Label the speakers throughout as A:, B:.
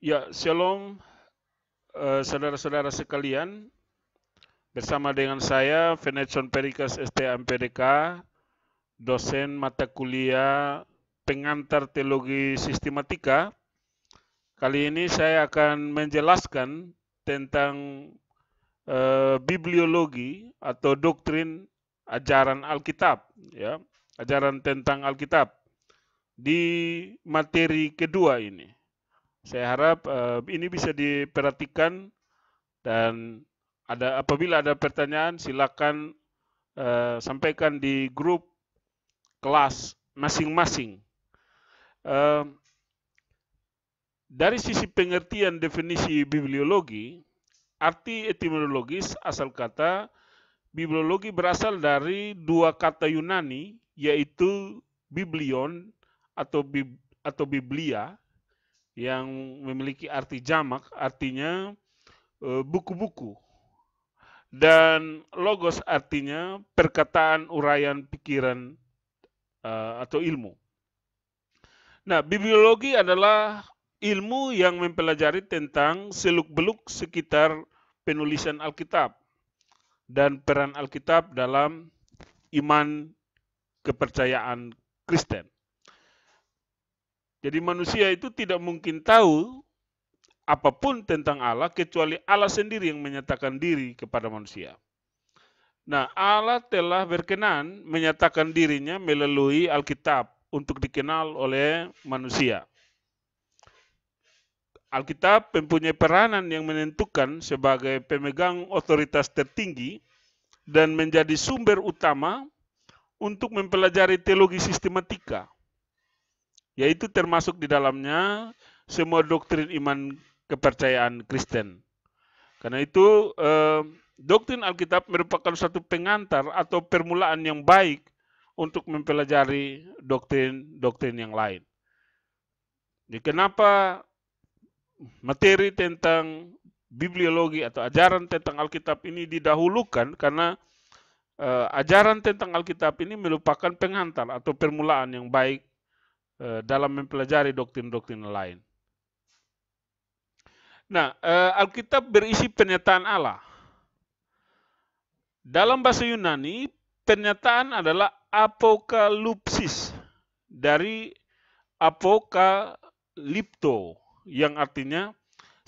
A: Ya, shalom eh, saudara-saudara eh, sekalian. Bersama dengan saya, Venetson Perikas STMPDK, dosen mata kuliah pengantar teologi sistematika. Kali ini saya akan menjelaskan tentang eh, bibliologi atau doktrin ajaran Alkitab, ya, ajaran tentang Alkitab di materi kedua ini. Saya harap uh, ini bisa diperhatikan dan ada apabila ada pertanyaan silakan uh, sampaikan di grup kelas masing-masing. Uh, dari sisi pengertian definisi bibliologi, arti etimologis asal kata bibliologi berasal dari dua kata Yunani yaitu biblion atau bib, atau biblia yang memiliki arti jamak, artinya eh, buku-buku. Dan logos artinya perkataan, uraian, pikiran, eh, atau ilmu. Nah, bibliologi adalah ilmu yang mempelajari tentang seluk-beluk sekitar penulisan Alkitab dan peran Alkitab dalam iman kepercayaan Kristen. Jadi manusia itu tidak mungkin tahu apapun tentang Allah kecuali Allah sendiri yang menyatakan diri kepada manusia. Nah, Allah telah berkenan menyatakan dirinya melalui Alkitab untuk dikenal oleh manusia. Alkitab mempunyai peranan yang menentukan sebagai pemegang otoritas tertinggi dan menjadi sumber utama untuk mempelajari teologi sistematika yaitu termasuk di dalamnya semua doktrin iman kepercayaan Kristen. Karena itu eh, doktrin Alkitab merupakan satu pengantar atau permulaan yang baik untuk mempelajari doktrin-doktrin yang lain. Jadi kenapa materi tentang bibliologi atau ajaran tentang Alkitab ini didahulukan karena eh, ajaran tentang Alkitab ini merupakan pengantar atau permulaan yang baik Eh, dalam mempelajari doktrin-doktrin lain. Nah, eh, Alkitab berisi pernyataan Allah. Dalam bahasa Yunani, pernyataan adalah apokalipsis dari apokalipto yang artinya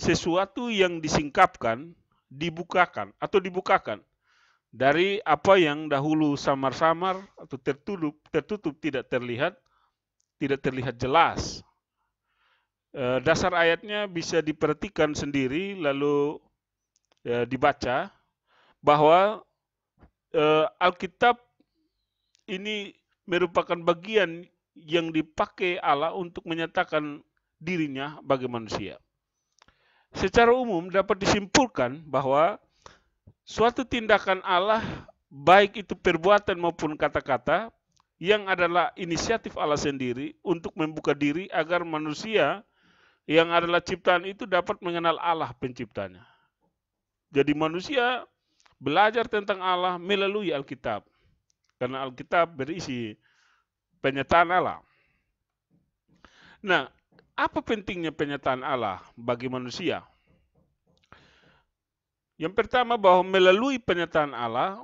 A: sesuatu yang disingkapkan, dibukakan atau dibukakan dari apa yang dahulu samar-samar atau tertutup, tertutup tidak terlihat tidak terlihat jelas. Eh, dasar ayatnya bisa diperhatikan sendiri lalu eh, dibaca bahwa eh, Alkitab ini merupakan bagian yang dipakai Allah untuk menyatakan dirinya bagi manusia. Secara umum dapat disimpulkan bahwa suatu tindakan Allah baik itu perbuatan maupun kata-kata yang adalah inisiatif Allah sendiri untuk membuka diri agar manusia yang adalah ciptaan itu dapat mengenal Allah penciptanya. Jadi manusia belajar tentang Allah melalui Alkitab. Karena Alkitab berisi penyataan Allah. Nah, apa pentingnya penyataan Allah bagi manusia? Yang pertama bahwa melalui penyataan Allah,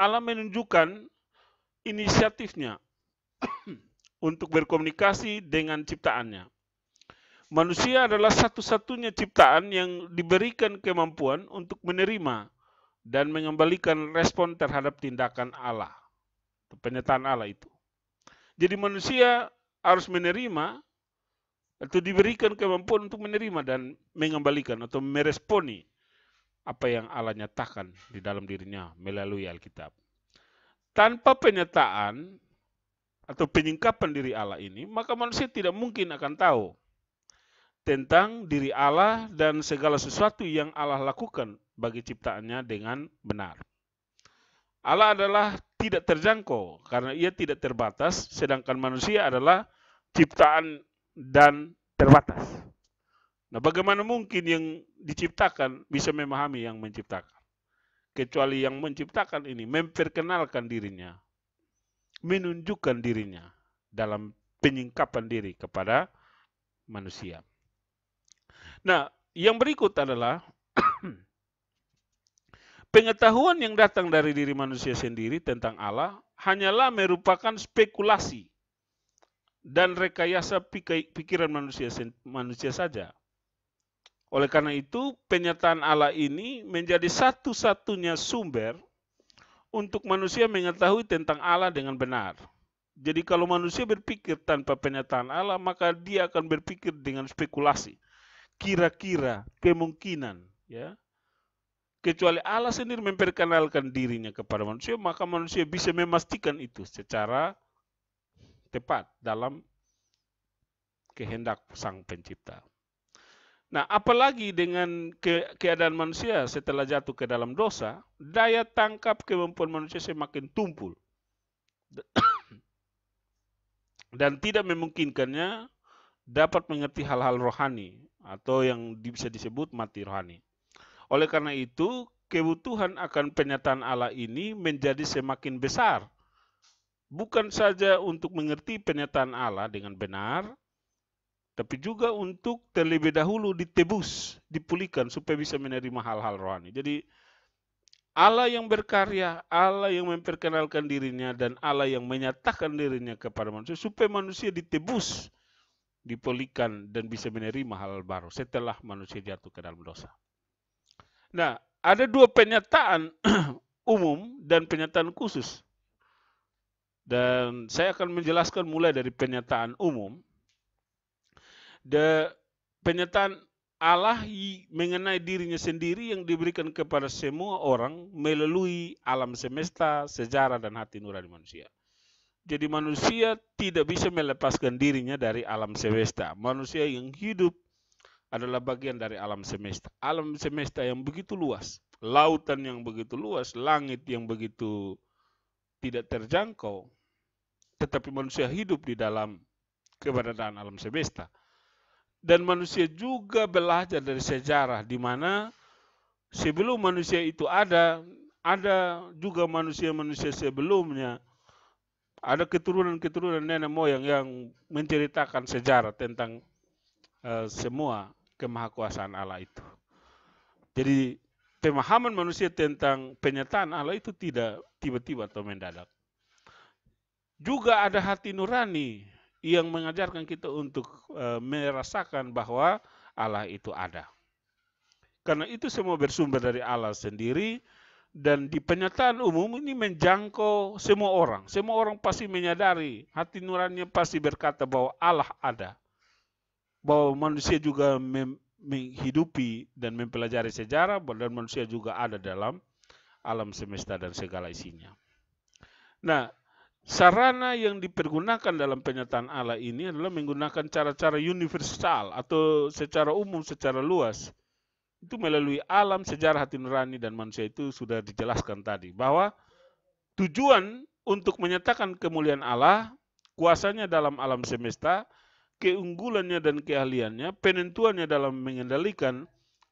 A: Allah menunjukkan inisiatifnya untuk berkomunikasi dengan ciptaannya. Manusia adalah satu-satunya ciptaan yang diberikan kemampuan untuk menerima dan mengembalikan respon terhadap tindakan Allah, penyataan Allah itu. Jadi manusia harus menerima atau diberikan kemampuan untuk menerima dan mengembalikan atau meresponi apa yang Allah nyatakan di dalam dirinya melalui Alkitab. Tanpa penyataan atau penyingkapan diri Allah ini, maka manusia tidak mungkin akan tahu tentang diri Allah dan segala sesuatu yang Allah lakukan bagi ciptaannya dengan benar. Allah adalah tidak terjangkau karena ia tidak terbatas, sedangkan manusia adalah ciptaan dan terbatas. Nah, bagaimana mungkin yang diciptakan bisa memahami yang menciptakan? kecuali yang menciptakan ini memperkenalkan dirinya, menunjukkan dirinya dalam penyingkapan diri kepada manusia. Nah, yang berikut adalah pengetahuan yang datang dari diri manusia sendiri tentang Allah hanyalah merupakan spekulasi dan rekayasa pikiran manusia manusia saja oleh karena itu, penyataan Allah ini menjadi satu-satunya sumber untuk manusia mengetahui tentang Allah dengan benar. Jadi kalau manusia berpikir tanpa penyataan Allah, maka dia akan berpikir dengan spekulasi, kira-kira, kemungkinan, ya. Kecuali Allah sendiri memperkenalkan dirinya kepada manusia, maka manusia bisa memastikan itu secara tepat dalam kehendak Sang Pencipta. Nah, apalagi dengan ke keadaan manusia setelah jatuh ke dalam dosa, daya tangkap kemampuan manusia semakin tumpul. Dan tidak memungkinkannya dapat mengerti hal-hal rohani atau yang bisa disebut mati rohani. Oleh karena itu, kebutuhan akan penyataan Allah ini menjadi semakin besar. Bukan saja untuk mengerti penyataan Allah dengan benar, tapi juga untuk terlebih dahulu ditebus, dipulihkan supaya bisa menerima hal-hal rohani. Jadi Allah yang berkarya, Allah yang memperkenalkan dirinya dan Allah yang menyatakan dirinya kepada manusia supaya manusia ditebus, dipulihkan dan bisa menerima hal, -hal baru setelah manusia jatuh ke dalam dosa. Nah, ada dua pernyataan umum dan pernyataan khusus. Dan saya akan menjelaskan mulai dari pernyataan umum the penyataan Allah mengenai dirinya sendiri yang diberikan kepada semua orang melalui alam semesta, sejarah, dan hati nurani manusia. Jadi manusia tidak bisa melepaskan dirinya dari alam semesta. Manusia yang hidup adalah bagian dari alam semesta. Alam semesta yang begitu luas, lautan yang begitu luas, langit yang begitu tidak terjangkau, tetapi manusia hidup di dalam keberadaan alam semesta dan manusia juga belajar dari sejarah di mana sebelum manusia itu ada ada juga manusia-manusia sebelumnya ada keturunan-keturunan nenek moyang yang menceritakan sejarah tentang uh, semua kemahakuasaan Allah itu. Jadi pemahaman manusia tentang penyataan Allah itu tidak tiba-tiba atau mendadak. Juga ada hati nurani yang mengajarkan kita untuk e, merasakan bahwa Allah itu ada. Karena itu semua bersumber dari Allah sendiri dan di penyataan umum ini menjangkau semua orang. Semua orang pasti menyadari, hati nurannya pasti berkata bahwa Allah ada. Bahwa manusia juga menghidupi dan mempelajari sejarah dan manusia juga ada dalam alam semesta dan segala isinya. Nah, sarana yang dipergunakan dalam penyataan Allah ini adalah menggunakan cara-cara universal atau secara umum, secara luas. Itu melalui alam, sejarah hati nurani, dan manusia itu sudah dijelaskan tadi. Bahwa tujuan untuk menyatakan kemuliaan Allah, kuasanya dalam alam semesta, keunggulannya dan keahliannya, penentuannya dalam mengendalikan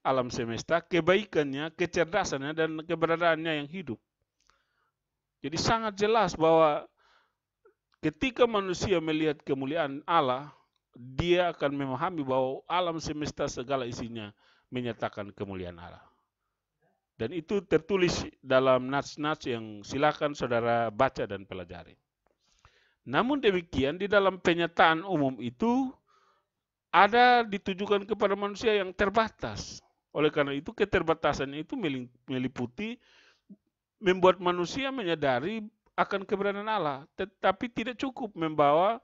A: alam semesta, kebaikannya, kecerdasannya, dan keberadaannya yang hidup. Jadi sangat jelas bahwa Ketika manusia melihat kemuliaan Allah, dia akan memahami bahwa alam semesta segala isinya menyatakan kemuliaan Allah. Dan itu tertulis dalam nats-nats yang silakan saudara baca dan pelajari. Namun demikian di dalam penyataan umum itu ada ditujukan kepada manusia yang terbatas. Oleh karena itu keterbatasan itu meliputi membuat manusia menyadari akan keberadaan Allah, tetapi tidak cukup membawa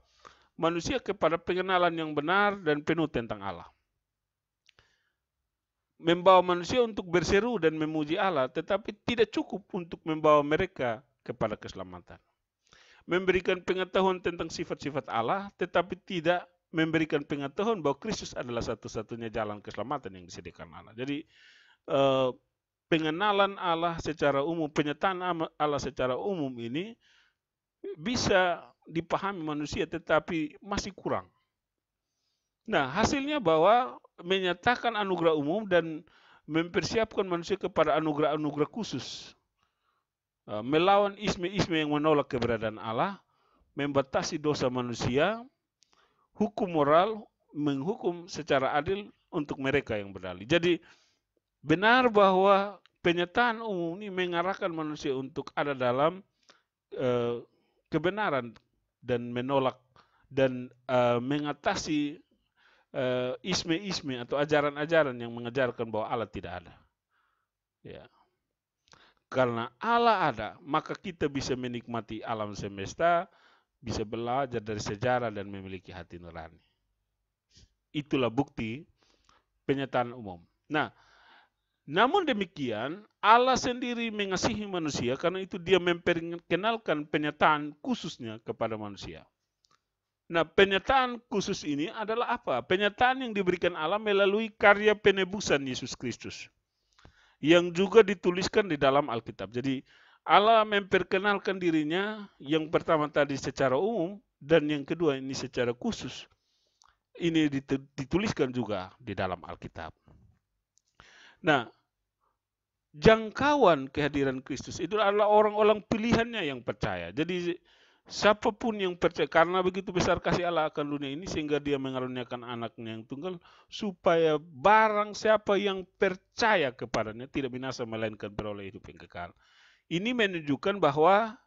A: manusia kepada pengenalan yang benar dan penuh tentang Allah. Membawa manusia untuk berseru dan memuji Allah, tetapi tidak cukup untuk membawa mereka kepada keselamatan. Memberikan pengetahuan tentang sifat-sifat Allah, tetapi tidak memberikan pengetahuan bahwa Kristus adalah satu-satunya jalan keselamatan yang disediakan Allah. Jadi, uh, pengenalan Allah secara umum, penyataan Allah secara umum ini bisa dipahami manusia tetapi masih kurang. Nah, hasilnya bahwa menyatakan anugerah umum dan mempersiapkan manusia kepada anugerah-anugerah khusus. E, melawan isme-isme yang menolak keberadaan Allah, membatasi dosa manusia, hukum moral, menghukum secara adil untuk mereka yang berdalih. Jadi, Benar bahwa penyataan umum ini mengarahkan manusia untuk ada dalam uh, kebenaran dan menolak dan uh, mengatasi isme eh, isme-isme atau ajaran-ajaran yang mengajarkan bahwa Allah tidak ada. Ya. Karena Allah ada, maka kita bisa menikmati alam semesta, bisa belajar dari sejarah dan memiliki hati nurani. Itulah bukti penyataan umum. Nah, namun demikian, Allah sendiri mengasihi manusia karena itu dia memperkenalkan penyataan khususnya kepada manusia. Nah, penyataan khusus ini adalah apa? Penyataan yang diberikan Allah melalui karya penebusan Yesus Kristus yang juga dituliskan di dalam Alkitab. Jadi, Allah memperkenalkan dirinya yang pertama tadi secara umum dan yang kedua ini secara khusus. Ini dituliskan juga di dalam Alkitab. Nah, jangkauan kehadiran Kristus itu adalah orang-orang pilihannya yang percaya. Jadi siapapun yang percaya karena begitu besar kasih Allah akan dunia ini sehingga dia mengaruniakan anaknya yang tunggal supaya barang siapa yang percaya kepadanya tidak binasa melainkan beroleh hidup yang kekal. Ini menunjukkan bahwa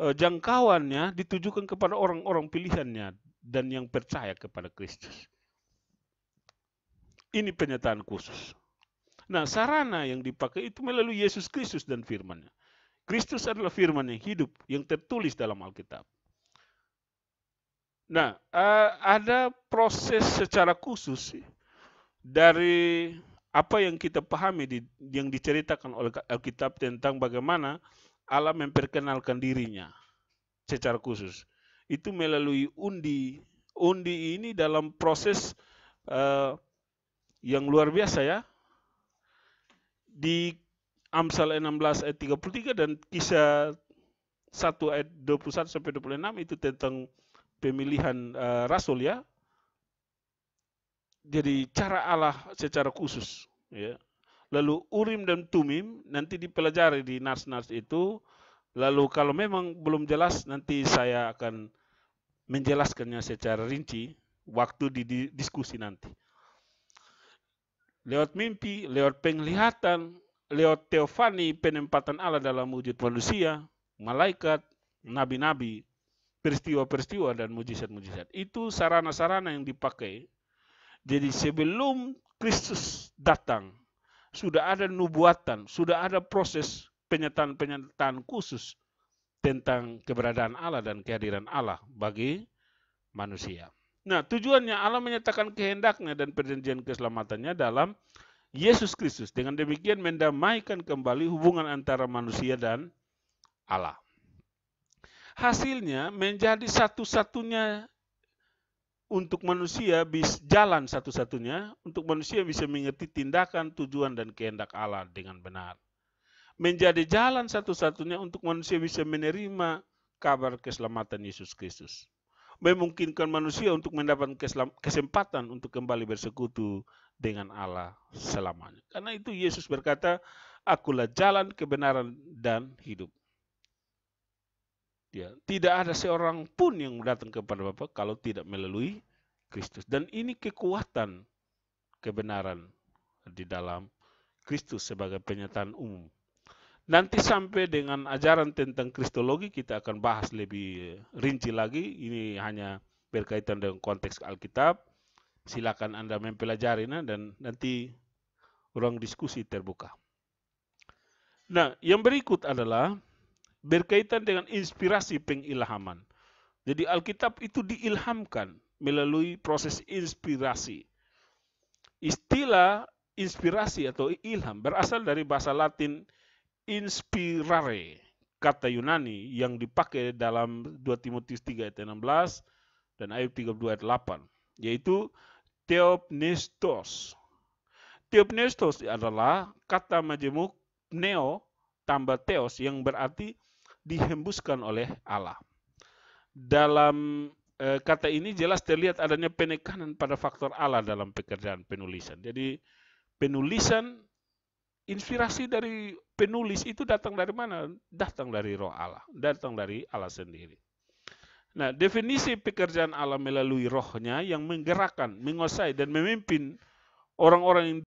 A: e, jangkauannya ditujukan kepada orang-orang pilihannya dan yang percaya kepada Kristus. Ini pernyataan khusus. Nah, sarana yang dipakai itu melalui Yesus Kristus dan firman-Nya. Kristus adalah firman yang hidup, yang tertulis dalam Alkitab. Nah, eh, ada proses secara khusus dari apa yang kita pahami yang diceritakan oleh Alkitab tentang bagaimana Allah memperkenalkan dirinya secara khusus. Itu melalui undi. Undi ini dalam proses eh, yang luar biasa ya, di Amsal 16 ayat 33 dan kisah 1 ayat 21 sampai 26 itu tentang pemilihan uh, rasul ya. Jadi cara Allah secara khusus ya. Lalu Urim dan Tumim nanti dipelajari di nas-nas itu. Lalu kalau memang belum jelas nanti saya akan menjelaskannya secara rinci waktu di, di diskusi nanti lewat mimpi, lewat penglihatan, lewat teofani penempatan Allah dalam wujud manusia, malaikat, nabi-nabi, peristiwa-peristiwa dan mujizat-mujizat. Itu sarana-sarana yang dipakai. Jadi sebelum Kristus datang, sudah ada nubuatan, sudah ada proses penyataan-penyataan khusus tentang keberadaan Allah dan kehadiran Allah bagi manusia. Nah, tujuannya Allah menyatakan kehendaknya dan perjanjian keselamatannya dalam Yesus Kristus. Dengan demikian mendamaikan kembali hubungan antara manusia dan Allah. Hasilnya menjadi satu-satunya untuk manusia bisa jalan satu-satunya untuk manusia bisa mengerti tindakan, tujuan dan kehendak Allah dengan benar. Menjadi jalan satu-satunya untuk manusia bisa menerima kabar keselamatan Yesus Kristus memungkinkan manusia untuk mendapatkan kesempatan untuk kembali bersekutu dengan Allah selamanya. Karena itu Yesus berkata, "Akulah jalan kebenaran dan hidup." Ya, tidak ada seorang pun yang datang kepada Bapa kalau tidak melalui Kristus. Dan ini kekuatan kebenaran di dalam Kristus sebagai penyataan umum Nanti sampai dengan ajaran tentang kristologi kita akan bahas lebih rinci lagi. Ini hanya berkaitan dengan konteks Alkitab. Silakan Anda mempelajari nah, dan nanti ruang diskusi terbuka. Nah, yang berikut adalah berkaitan dengan inspirasi pengilhaman. Jadi Alkitab itu diilhamkan melalui proses inspirasi. Istilah inspirasi atau ilham berasal dari bahasa Latin inspirare, kata Yunani yang dipakai dalam 2 Timotius 3 ayat 16 dan ayat 32 ayat 8, yaitu theopnestos. Theopnestos adalah kata majemuk neo tambah theos yang berarti dihembuskan oleh Allah. Dalam e, kata ini jelas terlihat adanya penekanan pada faktor Allah dalam pekerjaan penulisan. Jadi penulisan inspirasi dari penulis itu datang dari mana? Datang dari roh Allah, datang dari Allah sendiri. Nah, definisi pekerjaan Allah melalui rohnya yang menggerakkan, menguasai, dan memimpin orang-orang yang